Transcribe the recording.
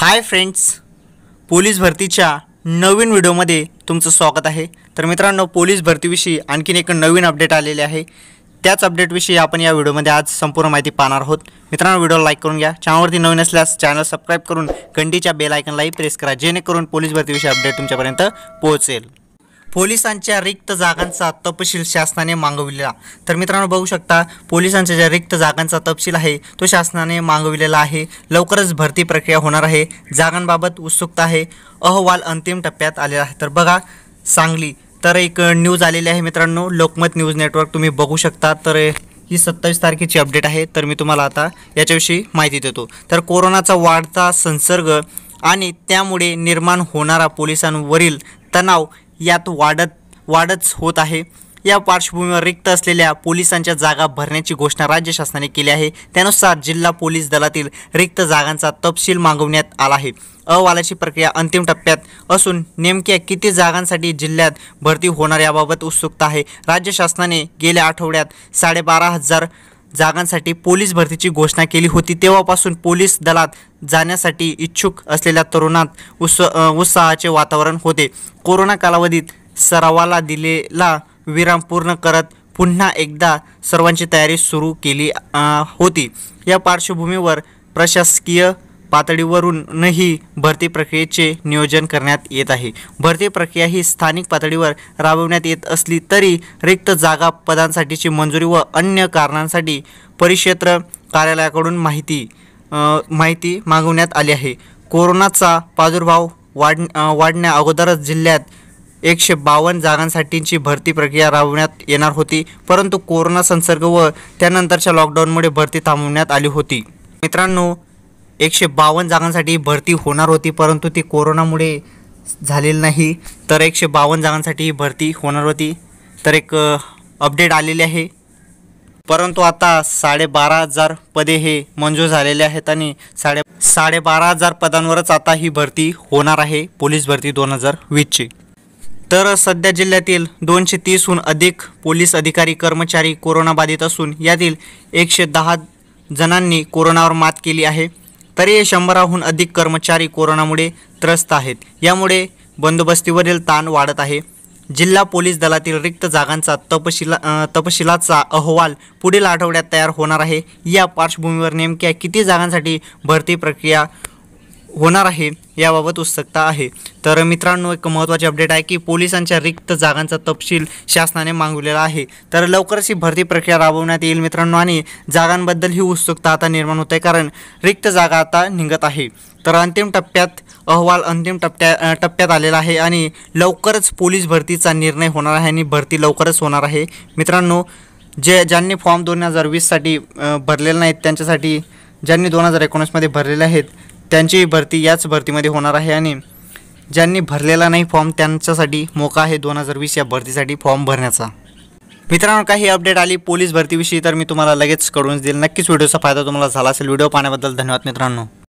hi friends police भरतीच्या नवीन व्हिडिओमध्ये तुमचं स्वागत आहे तर मित्रांनो पोलीस भरतीविषयी आणखीन एक नवीन अपडेट आलेले आहे त्याच अपडेटविषयी आपण या व्हिडिओमध्ये आज संपूर्ण माहिती पाहणार आहोत मित्रांनो व्हिडिओ लाईक करून घ्या चॅनलवरती नवीन असल्यास चॅनल सबस्क्राईब करून घंटीच्या बेल प्रेस करा जेणेकरून पोलीस भरतीविषयी अपडेट तुमच्यापर्यंत पोहोचेल पोलिसांच्या रिक्त जागांचा तपशील शासनाने मागविलेला तर मित्रांनो बघू शकता पोलिसांच्या ज्या रिक्त जागांचा तपशील आहे तो शासनाने मागविलेला आहे लवकरच भरती प्रक्रिया होणार आहे जागांबाबत उत्सुकता आहे अहवाल अंतिम टप्प्यात आलेला आहे तर बघा सांगली तर एक न्यूज आलेली आहे मित्रांनो लोकमत न्यूज नेटवर्क तुम्ही बघू शकता तर ही सत्तावीस तारखेची अपडेट आहे तर मी तुम्हाला आता याच्याविषयी माहिती देतो तर कोरोनाचा वाढता संसर्ग आणि त्यामुळे निर्माण होणारा पोलिसांवरील तणाव यात वाढत वाढच होत आहे या पार्श्वभूमीवर रिक्त असलेल्या पोलिसांच्या जागा भरण्याची घोषणा राज्य शासनाने केली आहे त्यानुसार जिल्हा पोलीस दलातील रिक्त जागांचा तपशील मागवण्यात आला आहे अहवालाची प्रक्रिया अंतिम टप्प्यात असून नेमक्या किती जागांसाठी जिल्ह्यात भरती होणार याबाबत उत्सुकता आहे राज्य शासनाने गेल्या आठवड्यात साडेबारा हजार जागांसाठी पोलीस भरतीची घोषणा केली होती तेव्हापासून पोलीस दलात जाण्यासाठी इच्छुक असलेल्या तरुणात उत्स उत्साहाचे वातावरण होते कोरोना कालावधीत सरावाला दिलेला विराम पूर्ण करत पुन्हा एकदा सर्वांची तयारी सुरू केली होती या पार्श्वभूमीवर प्रशासकीय पातळीवरूनही भरती प्रक्रियेचे नियोजन करण्यात येत आहे भरती प्रक्रिया ही स्थानिक पातळीवर राबवण्यात येत असली तरी रिक्त जागा पदांसाठीची मंजुरी व अन्य कारणांसाठी परिक्षेत्र कार्यालयाकडून माहिती माहिती मागवण्यात आली आहे कोरोनाचा प्रादुर्भाव वाढ वाढण्या अगोदरच जिल्ह्यात एकशे बावन्न जागांसाठीची भरती प्रक्रिया राबवण्यात येणार होती परंतु कोरोना संसर्ग व त्यानंतरच्या लॉकडाऊनमुळे भरती थांबवण्यात आली होती मित्रांनो एकशे बावन्न जागांसाठी भरती होणार होती परंतु ती कोरोनामुळे झालेली नाही तर एकशे बावन्न जागांसाठी भरती होणार होती तर एक अपडेट आलेली आहे परंतु आता साडेबारा हजार पदे हे मंजूर झालेले आहेत आणि साडे साडेबारा हजार पदांवरच आता ही भरती होणार आहे पोलीस भरती दोन हजार वीसची तर सध्या जिल्ह्यातील दोनशे तीसहून अधिक पोलीस अधिकारी कर्मचारी कोरोनाबाधित असून यातील एकशे दहा जणांनी कोरोनावर मात केली आहे तरी शंभराहून अधिक कर्मचारी कोरोनामुळे त्रस्त आहेत यामुळे बंदोबस्तीवरील ताण वाढत आहे जिल्हा पोलीस दलातील रिक्त जागांचा तपशिला तपशिलाचा अहवाल पुढील आठवड्यात तयार होणार आहे या पार्श्वभूमीवर नेमक्या किती जागांसाठी भरती प्रक्रिया होणार आहे याबाबत उत्सुकता आहे तर मित्रांनो एक महत्त्वाची अपडेट आहे की पोलिसांच्या रिक्त जागांचा तपशील शासनाने मागवलेला आहे तर लवकरच ही भरती प्रक्रिया राबवण्यात येईल मित्रांनो आणि जागांबद्दल ही उत्सुकता आता निर्माण होत आहे कारण रिक्त जागा आता निघत आहे तर अंतिम टप्प्यात अहवाल अंतिम टप्प्या टप्प्यात आलेला आहे आणि लवकरच पोलीस भरतीचा निर्णय होणार आहे आणि भरती लवकरच होणार आहे मित्रांनो जे ज्यांनी फॉर्म दोन हजार वीससाठी भरलेले नाहीत त्यांच्यासाठी ज्यांनी दोन हजार एकोणीसमध्ये भरलेले आहेत त्यांची भरती याच भरतीमध्ये होणार आहे आणि ज्यांनी भरलेला नाही फॉर्म त्यांच्यासाठी मोका आहे दोन हजार वीस या भरतीसाठी फॉर्म भरण्याचा मित्रांनो काही अपडेट आली पोलीस भरतीविषयी तर मी तुम्हाला लगेच कळून देईल नक्कीच व्हिडिओचा फायदा तुम्हाला झाला असेल व्हिडिओ पाहण्याबद्दल धन्यवाद मित्रांनो